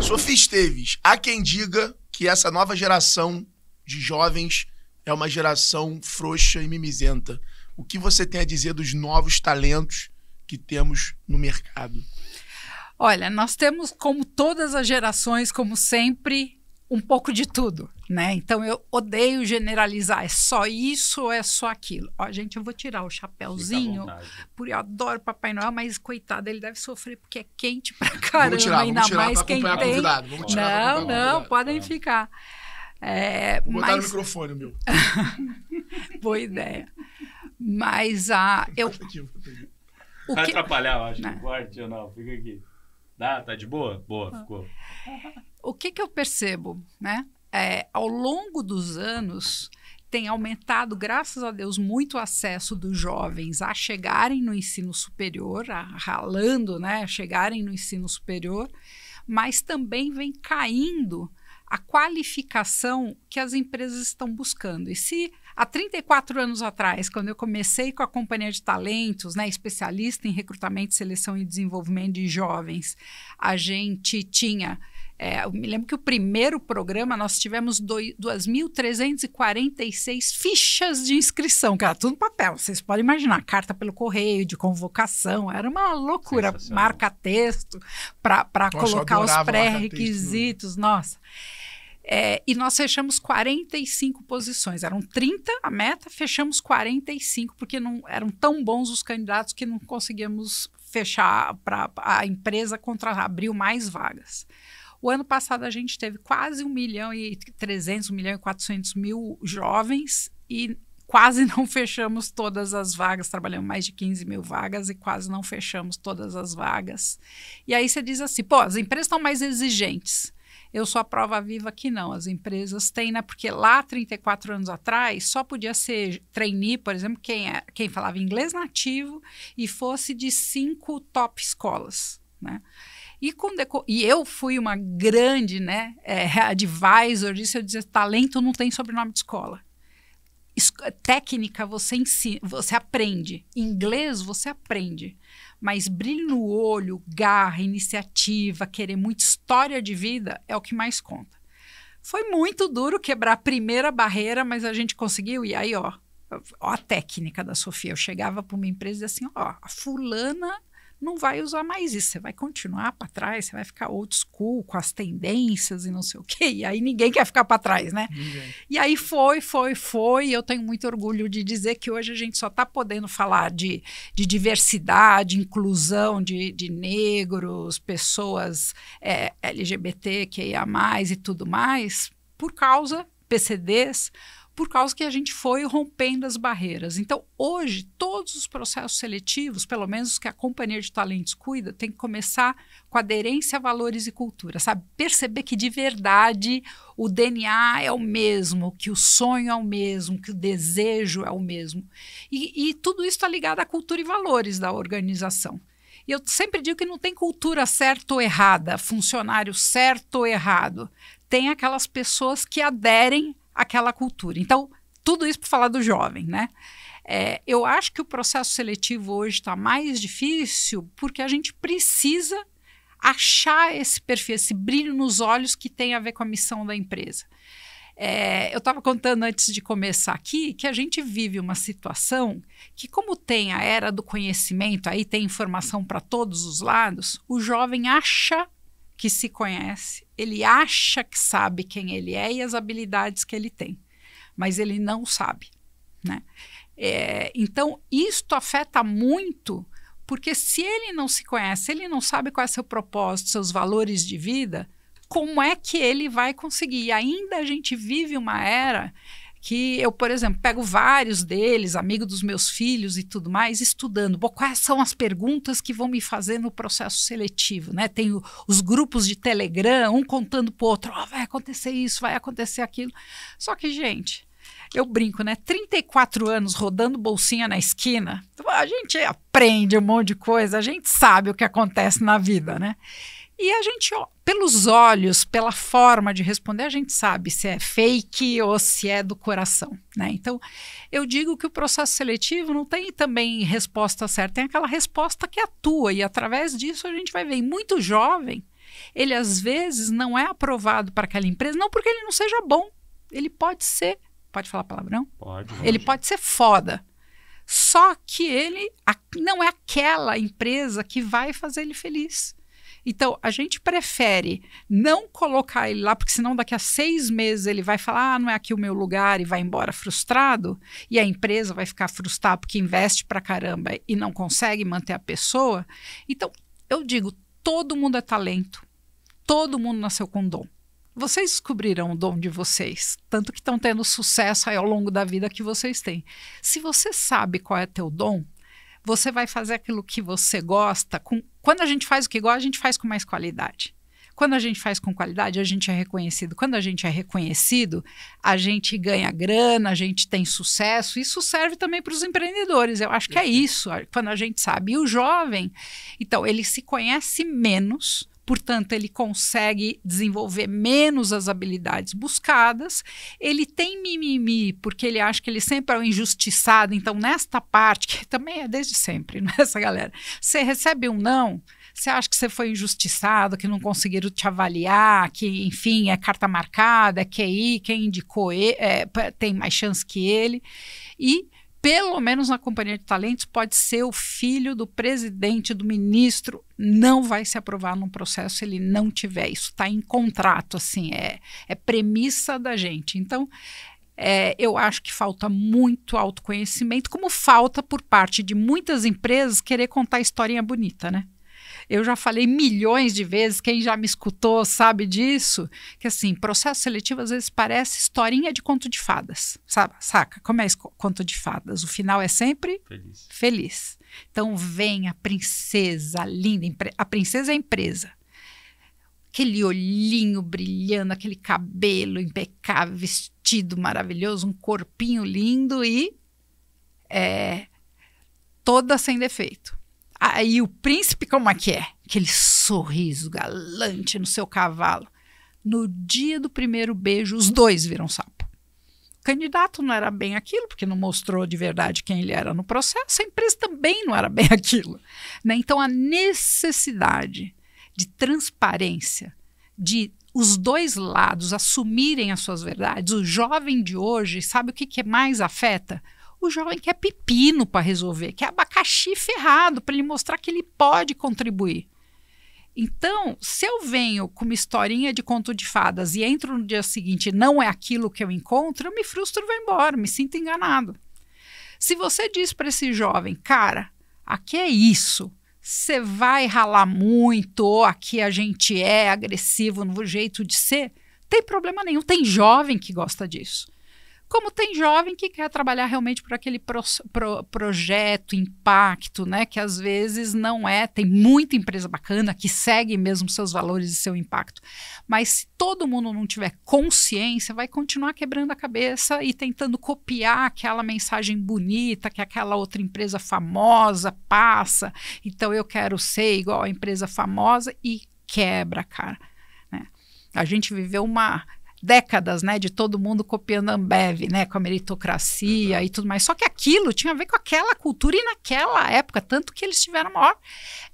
Sofia Esteves, há quem diga que essa nova geração de jovens é uma geração frouxa e mimizenta. O que você tem a dizer dos novos talentos que temos no mercado? Olha, nós temos, como todas as gerações, como sempre, um pouco de tudo, né? Então eu odeio generalizar, é só isso ou é só aquilo. Ó, gente, eu vou tirar o chapéuzinho, porque eu adoro Papai Noel, mas coitado, ele deve sofrer porque é quente pra caramba, vamos tirar, ainda vamos tirar mais quem tem. Convidado, vamos tirar não, não, podem ah. ficar. É, vou botar no microfone, meu. Boa ideia. Mas a ah, eu Vai que... atrapalhar, eu acho. Não. Guarde, não, fica aqui. Dá, tá, tá de boa? Boa, tá. ficou. O que, que eu percebo, né? É, ao longo dos anos, tem aumentado, graças a Deus, muito o acesso dos jovens a chegarem no ensino superior, a, ralando, né? Chegarem no ensino superior, mas também vem caindo a qualificação que as empresas estão buscando. E se há 34 anos atrás, quando eu comecei com a companhia de talentos, né, especialista em recrutamento, seleção e desenvolvimento de jovens, a gente tinha é, eu me lembro que o primeiro programa nós tivemos 2.346 fichas de inscrição, que era tudo papel. Vocês podem imaginar, carta pelo correio, de convocação, era uma loucura. Marca-texto para colocar os pré-requisitos, nossa. É, e nós fechamos 45 posições. Eram 30 a meta, fechamos 45, porque não eram tão bons os candidatos que não conseguíamos fechar para a empresa contra, abriu mais vagas. O ano passado a gente teve quase 1 milhão e 300, 1 milhão e 400 mil jovens e quase não fechamos todas as vagas, trabalhamos mais de 15 mil vagas e quase não fechamos todas as vagas. E aí você diz assim, pô, as empresas estão mais exigentes. Eu sou a prova viva que não, as empresas têm, né? Porque lá, 34 anos atrás, só podia ser trainee, por exemplo, quem, é, quem falava inglês nativo e fosse de cinco top escolas, né? E, com deco... e eu fui uma grande né, é, advisor disso, eu dizia, talento não tem sobrenome de escola. Es... Técnica você ensina, você aprende. Inglês você aprende. Mas brilho no olho, garra, iniciativa, querer muita história de vida é o que mais conta. Foi muito duro quebrar a primeira barreira, mas a gente conseguiu. E aí, ó, ó a técnica da Sofia. Eu chegava para uma empresa e assim, ó, a fulana não vai usar mais isso. Você vai continuar para trás, você vai ficar old school com as tendências e não sei o quê. E aí ninguém quer ficar para trás, né? Ninguém. E aí foi, foi, foi. E eu tenho muito orgulho de dizer que hoje a gente só está podendo falar de, de diversidade, inclusão de, de negros, pessoas é, LGBTQIA, e tudo mais, por causa PCDs, por causa que a gente foi rompendo as barreiras. Então, hoje, todos os processos seletivos, pelo menos os que a companhia de talentos cuida, tem que começar com aderência a valores e cultura, sabe? Perceber que de verdade o DNA é o mesmo, que o sonho é o mesmo, que o desejo é o mesmo. E, e tudo isso está ligado à cultura e valores da organização. E eu sempre digo que não tem cultura certa ou errada, funcionário certo ou errado. Tem aquelas pessoas que aderem aquela cultura. Então, tudo isso para falar do jovem, né? É, eu acho que o processo seletivo hoje está mais difícil porque a gente precisa achar esse perfil, esse brilho nos olhos que tem a ver com a missão da empresa. É, eu estava contando antes de começar aqui que a gente vive uma situação que, como tem a era do conhecimento, aí tem informação para todos os lados, o jovem acha que se conhece, ele acha que sabe quem ele é e as habilidades que ele tem, mas ele não sabe, né? É, então, isto afeta muito, porque se ele não se conhece, ele não sabe qual é seu propósito, seus valores de vida, como é que ele vai conseguir? E ainda a gente vive uma era que eu, por exemplo, pego vários deles, amigo dos meus filhos e tudo mais, estudando. Bom, quais são as perguntas que vão me fazer no processo seletivo, né? tem os grupos de Telegram, um contando o outro, oh, vai acontecer isso, vai acontecer aquilo. Só que, gente, eu brinco, né? 34 anos rodando bolsinha na esquina, a gente aprende um monte de coisa, a gente sabe o que acontece na vida, né? E a gente, ó, pelos olhos, pela forma de responder, a gente sabe se é fake ou se é do coração, né? Então, eu digo que o processo seletivo não tem também resposta certa, tem aquela resposta que atua e através disso a gente vai ver. muito jovem, ele às vezes não é aprovado para aquela empresa, não porque ele não seja bom, ele pode ser, pode falar palavrão? Pode. pode. Ele pode ser foda. Só que ele não é aquela empresa que vai fazer ele feliz. Então, a gente prefere não colocar ele lá, porque senão daqui a seis meses ele vai falar, ah, não é aqui o meu lugar e vai embora frustrado, e a empresa vai ficar frustrada porque investe pra caramba e não consegue manter a pessoa. Então, eu digo, todo mundo é talento, todo mundo nasceu com dom vocês descobriram o dom de vocês, tanto que estão tendo sucesso aí ao longo da vida que vocês têm. Se você sabe qual é teu dom, você vai fazer aquilo que você gosta com quando a gente faz o que igual a gente faz com mais qualidade. Quando a gente faz com qualidade, a gente é reconhecido. Quando a gente é reconhecido, a gente ganha grana, a gente tem sucesso. Isso serve também para os empreendedores. Eu acho que é isso, quando a gente sabe. E o jovem, então, ele se conhece menos portanto, ele consegue desenvolver menos as habilidades buscadas. Ele tem mimimi, porque ele acha que ele sempre é o um injustiçado. Então, nesta parte, que também é desde sempre, nessa né, galera, você recebe um não, você acha que você foi injustiçado, que não conseguiram te avaliar, que, enfim, é carta marcada, é QI, quem indicou ele, é, tem mais chance que ele. E pelo menos na companhia de talentos, pode ser o filho do presidente, do ministro, não vai se aprovar num processo se ele não tiver. Isso está em contrato, assim, é, é premissa da gente. Então, é, eu acho que falta muito autoconhecimento, como falta por parte de muitas empresas querer contar historinha bonita, né? Eu já falei milhões de vezes, quem já me escutou sabe disso, que assim, processo seletivo às vezes parece historinha de conto de fadas, sabe? Saca? Como é esse conto de fadas? O final é sempre feliz. feliz. Então vem a princesa linda, a princesa é a empresa aquele olhinho brilhando, aquele cabelo impecável, vestido maravilhoso, um corpinho lindo e é, toda sem defeito. Aí o príncipe, como é que é? Aquele sorriso galante no seu cavalo. No dia do primeiro beijo, os dois viram sapo. O candidato não era bem aquilo, porque não mostrou de verdade quem ele era no processo. A empresa também não era bem aquilo. Né? Então, a necessidade de transparência, de os dois lados assumirem as suas verdades. O jovem de hoje, sabe o que, que mais afeta? O jovem quer pepino para resolver, quer abacaxi ferrado para ele mostrar que ele pode contribuir. Então, se eu venho com uma historinha de conto de fadas e entro no dia seguinte e não é aquilo que eu encontro, eu me frustro e vou embora, me sinto enganado. Se você diz para esse jovem, cara, aqui é isso, você vai ralar muito, aqui a gente é agressivo no jeito de ser, tem problema nenhum, tem jovem que gosta disso como tem jovem que quer trabalhar realmente por aquele pro, pro, projeto, impacto, né? Que às vezes não é, tem muita empresa bacana que segue mesmo seus valores e seu impacto. Mas se todo mundo não tiver consciência, vai continuar quebrando a cabeça e tentando copiar aquela mensagem bonita que aquela outra empresa famosa passa. Então eu quero ser igual a empresa famosa e quebra, cara. Né? A gente viveu uma décadas, né, de todo mundo copiando a Ambev, né, com a meritocracia uhum. e tudo mais. Só que aquilo tinha a ver com aquela cultura e naquela época, tanto que eles tiveram a maior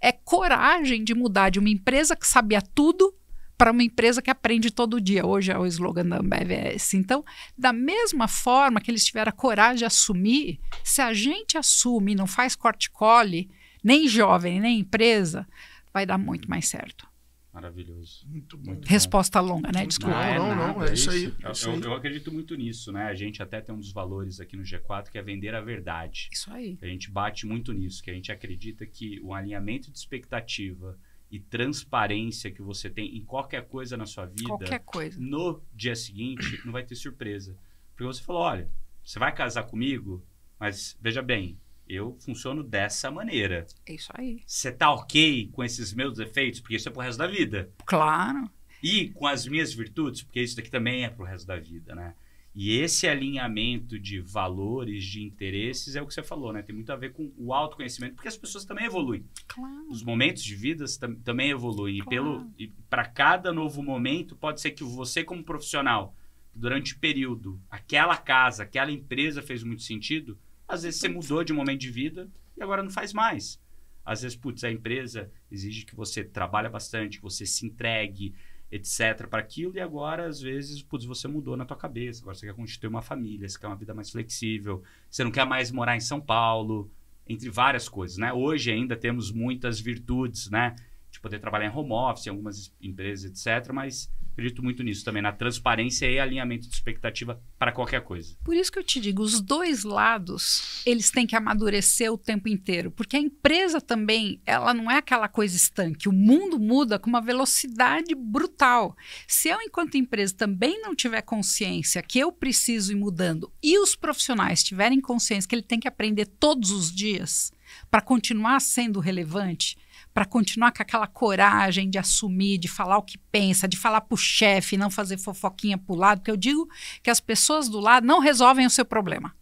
é, coragem de mudar de uma empresa que sabia tudo para uma empresa que aprende todo dia. Hoje é o slogan da Ambev é esse. Então, da mesma forma que eles tiveram a coragem de assumir, se a gente assume, e não faz corte-cole, nem jovem, nem empresa, vai dar muito mais certo. Maravilhoso. Muito Resposta longa, né? Desculpa. Não, não, não, não é, é, isso aí. É isso aí. Eu, eu, acredito muito nisso, né? A gente até tem um dos valores aqui no G4 que é vender a verdade. Isso aí. A gente bate muito nisso, que a gente acredita que o alinhamento de expectativa e transparência que você tem em qualquer coisa na sua vida, qualquer coisa. no dia seguinte não vai ter surpresa. Porque você falou, olha, você vai casar comigo, mas veja bem, eu funciono dessa maneira. É isso aí. Você tá ok com esses meus defeitos? Porque isso é pro resto da vida. Claro. E com as minhas virtudes, porque isso daqui também é pro resto da vida, né? E esse alinhamento de valores, de interesses, é o que você falou, né? Tem muito a ver com o autoconhecimento, porque as pessoas também evoluem. Claro. Os momentos de vida tam também evoluem. Claro. E, e para cada novo momento, pode ser que você, como profissional, durante o período, aquela casa, aquela empresa fez muito sentido, às vezes você mudou de momento de vida e agora não faz mais. Às vezes, putz, a empresa exige que você trabalhe bastante, que você se entregue, etc, para aquilo, e agora, às vezes, putz, você mudou na tua cabeça, agora você quer constituir uma família, você quer uma vida mais flexível, você não quer mais morar em São Paulo, entre várias coisas, né? Hoje ainda temos muitas virtudes, né? de poder trabalhar em home office, em algumas empresas, etc. Mas acredito muito nisso também, na transparência e alinhamento de expectativa para qualquer coisa. Por isso que eu te digo, os dois lados, eles têm que amadurecer o tempo inteiro, porque a empresa também, ela não é aquela coisa estanque, o mundo muda com uma velocidade brutal. Se eu, enquanto empresa, também não tiver consciência que eu preciso ir mudando e os profissionais tiverem consciência que ele tem que aprender todos os dias para continuar sendo relevante, para continuar com aquela coragem de assumir, de falar o que pensa, de falar para o chefe, não fazer fofoquinha para o lado, porque eu digo que as pessoas do lado não resolvem o seu problema.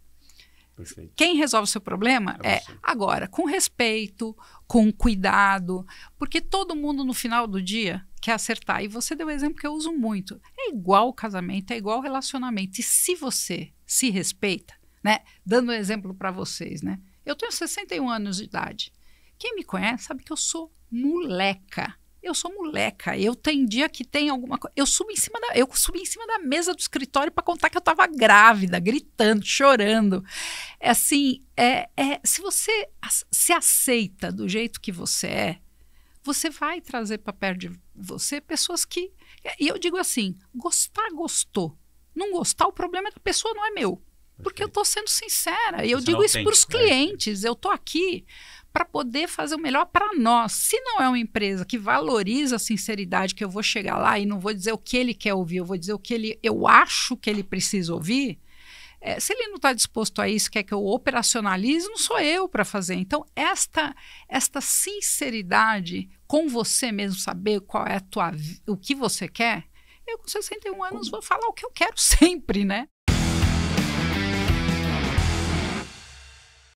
Perfeito. Quem resolve o seu problema é, é agora, com respeito, com cuidado, porque todo mundo no final do dia quer acertar. E você deu o um exemplo que eu uso muito. É igual o casamento, é igual o relacionamento. E se você se respeita, né? Dando um exemplo para vocês, né? Eu tenho 61 anos de idade. Quem me conhece sabe que eu sou moleca. Eu sou moleca. Eu tenho dia que tem alguma coisa. Eu subi em cima da, eu subi em cima da mesa do escritório para contar que eu estava grávida, gritando, chorando. É assim, é, é, se você se aceita do jeito que você é, você vai trazer para perto de você pessoas que. E eu digo assim: gostar, gostou. Não gostar, o problema é da pessoa não é meu. Porque eu estou sendo sincera. E eu digo isso para os é, clientes. Eu estou aqui para poder fazer o melhor para nós. Se não é uma empresa que valoriza a sinceridade, que eu vou chegar lá e não vou dizer o que ele quer ouvir, eu vou dizer o que ele, eu acho que ele precisa ouvir. É, se ele não está disposto a isso, quer que eu operacionalize, não sou eu para fazer. Então, esta, esta sinceridade com você mesmo, saber qual é tua, o que você quer, eu com 61 anos vou falar o que eu quero sempre, né?